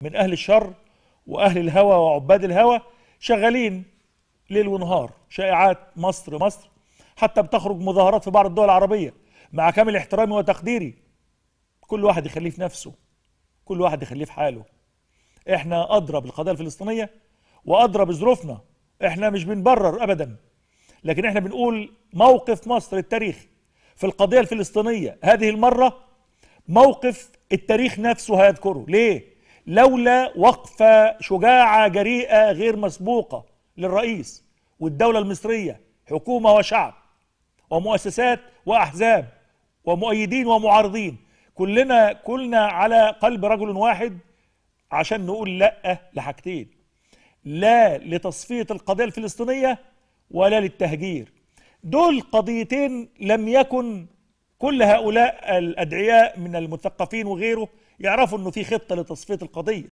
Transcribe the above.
من أهل الشر وأهل الهوى وعباد الهوى شغالين ليل ونهار شائعات مصر مصر حتى بتخرج مظاهرات في بعض الدول العربية مع كامل احترامي وتقديري كل واحد يخليه في نفسه كل واحد يخليه في حاله احنا أدرى بالقضية الفلسطينية وأدرى بظروفنا احنا مش بنبرر أبدا لكن احنا بنقول موقف مصر التاريخي في القضية الفلسطينية هذه المرة موقف التاريخ نفسه هيذكره ليه؟ لولا وقفة شجاعة جريئة غير مسبوقة للرئيس والدولة المصرية حكومة وشعب ومؤسسات وأحزاب ومؤيدين ومعارضين كلنا كلنا على قلب رجل واحد عشان نقول لا لحاجتين لا لتصفية القضية الفلسطينية ولا للتهجير دول قضيتين لم يكن كل هؤلاء الأدعياء من المثقفين وغيره يعرفوا أنه في خطة لتصفية القضية